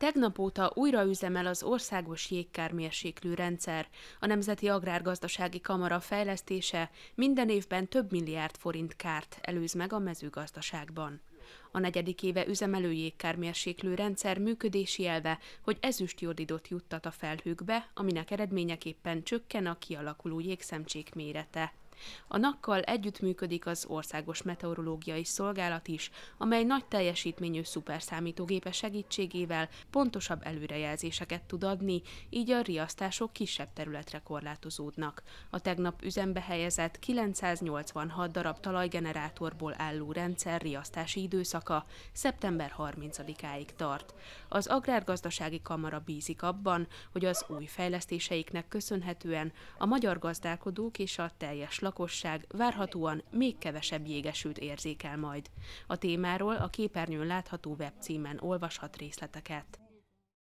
Tegnap óta újra üzemel az országos jégkármérséklő rendszer. A Nemzeti Agrárgazdasági Kamara fejlesztése minden évben több milliárd forint kárt előz meg a mezőgazdaságban. A negyedik éve üzemelő jégkármérséklő rendszer működési elve, hogy ezüstjodidot juttat a felhőkbe, aminek eredményeképpen csökken a kialakuló jégszemcsék mérete. A nakkal együttműködik az Országos Meteorológiai Szolgálat is, amely nagy teljesítményű szuperszámítógépe segítségével pontosabb előrejelzéseket tud adni, így a riasztások kisebb területre korlátozódnak. A tegnap üzembe helyezett 986 darab talajgenerátorból álló rendszer riasztási időszaka szeptember 30-áig tart. Az Agrárgazdasági Kamara bízik abban, hogy az új fejlesztéseiknek köszönhetően a magyar gazdálkodók és a teljes lakosság várhatóan még kevesebb jégesült érzékel majd. A témáról a képernyőn látható webcímen olvashat részleteket.